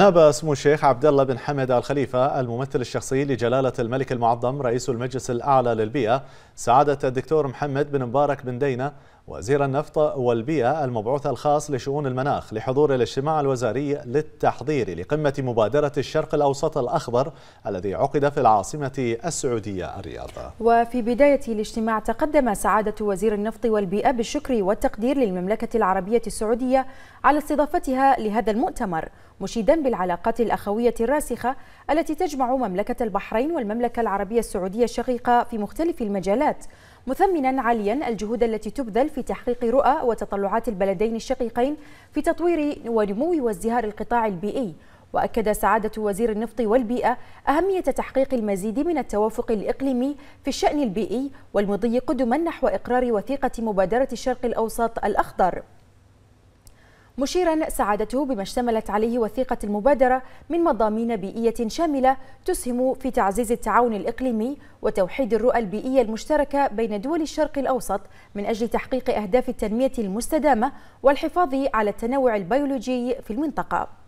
نابى سمو الشيخ عبد الله بن حمد الخليفة الممثل الشخصي لجلالة الملك المعظم رئيس المجلس الأعلى للبيئة سعادة الدكتور محمد بن مبارك بن دينة وزير النفط والبيئة المبعوث الخاص لشؤون المناخ لحضور الاجتماع الوزاري للتحضير لقمة مبادرة الشرق الأوسط الأخضر الذي عقد في العاصمة السعودية الرياض وفي بداية الاجتماع تقدم سعادة وزير النفط والبيئة بالشكر والتقدير للمملكة العربية السعودية على استضافتها لهذا المؤتمر مشيدا بالعلاقات الأخوية الراسخة التي تجمع مملكة البحرين والمملكة العربية السعودية الشقيقة في مختلف المجالات الولايات مثمنا عاليا الجهود التي تبذل في تحقيق رؤى وتطلعات البلدين الشقيقين في تطوير ونمو وازدهار القطاع البيئي واكد سعاده وزير النفط والبيئه اهميه تحقيق المزيد من التوافق الاقليمي في الشان البيئي والمضي قدما نحو اقرار وثيقه مبادره الشرق الاوسط الاخضر مشيرا سعادته بما اشتملت عليه وثيقة المبادرة من مضامين بيئية شاملة تسهم في تعزيز التعاون الإقليمي وتوحيد الرؤى البيئية المشتركة بين دول الشرق الأوسط من أجل تحقيق أهداف التنمية المستدامة والحفاظ على التنوع البيولوجي في المنطقة